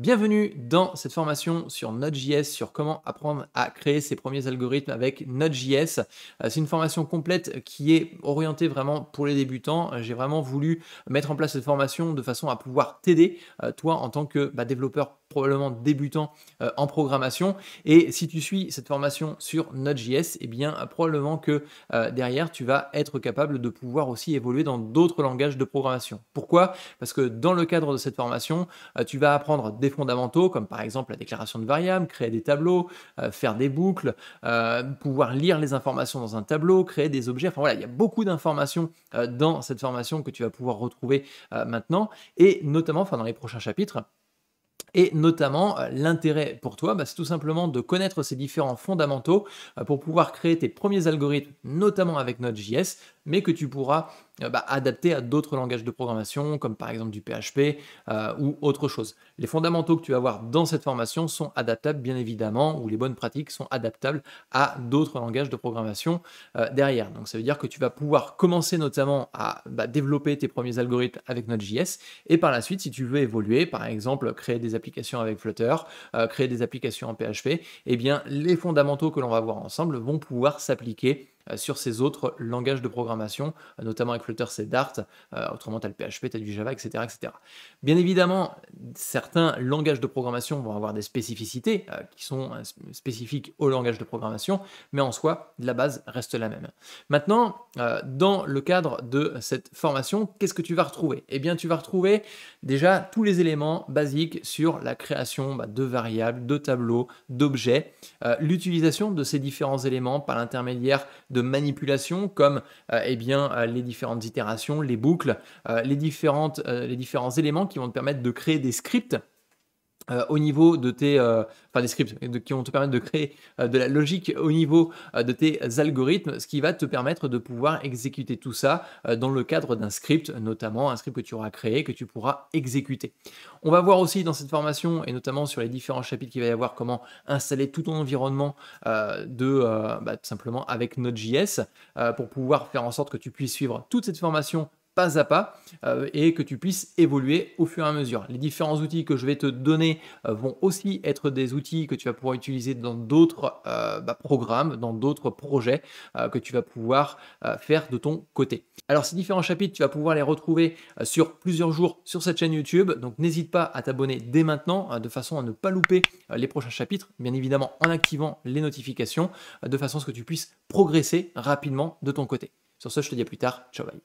Bienvenue dans cette formation sur Node.js, sur comment apprendre à créer ses premiers algorithmes avec Node.js. Euh, c'est une formation complète qui est orientée vraiment pour les débutants. Euh, j'ai vraiment voulu mettre en place cette formation de façon à pouvoir t'aider, euh, toi, en tant que bah, développeur probablement débutant euh, en programmation. Et si tu suis cette formation sur Node.js, eh bien euh, probablement que euh, derrière, tu vas être capable de pouvoir aussi évoluer dans d'autres langages de programmation. Pourquoi Parce que dans le cadre de cette formation, tu vas apprendre des fondamentaux, comme par exemple la déclaration de variables, créer des tableaux, faire des boucles, pouvoir lire les informations dans un tableau, créer des objets. Enfin voilà, il y a beaucoup d'informations dans cette formation que tu vas pouvoir retrouver maintenant, et notamment enfin, dans les prochains chapitres. Et notamment, euh, l'intérêt pour toi, bah, c'est tout simplement de connaître ces différents fondamentaux euh, pour pouvoir créer tes premiers algorithmes, notamment avec Node.js, mais que tu pourras euh, bah, adapter à d'autres langages de programmation, comme par exemple du PHP euh, ou autre chose. Les fondamentaux que tu vas voir dans cette formation sont adaptables, bien évidemment, ou les bonnes pratiques sont adaptables à d'autres langages de programmation euh, derrière. Donc ça veut dire que tu vas pouvoir commencer notamment à bah, développer tes premiers algorithmes avec Node.js, et par la suite, si tu veux évoluer, par exemple créer des applications avec Flutter, créer des applications en PHP, eh bien les fondamentaux que l'on va voir ensemble vont pouvoir s'appliquer euh, sur ces autres langages de programmation, euh, notamment avec Flutter, c'est Dart, euh, autrement tu le PHP, tu du Java, etc., etc. Bien évidemment, certains langages de programmation vont avoir des spécificités qui sont spécifiques au langage de programmation, mais en soi, la base reste la même. Maintenant, dans le cadre de cette formation, qu'est-ce que tu vas retrouver Eh bien, tu vas retrouver déjà tous les éléments basiques sur la création bah, de variables, de tableaux, d'objets, l'utilisation de ces différents éléments par l'intermédiaire de manipulation comme euh, eh bien, euh, les différentes itérations, les boucles, euh, les, différentes, les différents éléments qui vont te permettre de créer des scripts euh, au niveau de tes, euh, des scripts qui vont te permettre de créer euh, de la logique au niveau de tes algorithmes, ce qui va te permettre de pouvoir exécuter tout ça dans le cadre d'un script, notamment un script que tu auras créé, que tu pourras exécuter. On va voir aussi dans cette formation, et notamment sur les différents chapitres qu'il va y avoir, comment installer tout ton environnement de bah, simplement avec Node.js pour pouvoir faire en sorte que tu puisses suivre toute cette formation pas à pas euh, et que tu puisses évoluer au fur et à mesure. Les différents outils que je vais te donner euh, vont aussi être des outils que tu vas pouvoir utiliser dans d'autres euh, bah, programmes, dans d'autres projets que tu vas pouvoir faire de ton côté. Alors ces différents chapitres, tu vas pouvoir les retrouver sur plusieurs jours sur cette chaîne YouTube. Donc n'hésite pas à t'abonner dès maintenant de façon à ne pas louper les prochains chapitres, bien évidemment en activant les notifications de façon à ce que tu puisses progresser rapidement de ton côté. Sur ce, je te dis à plus tard. Ciao, bye.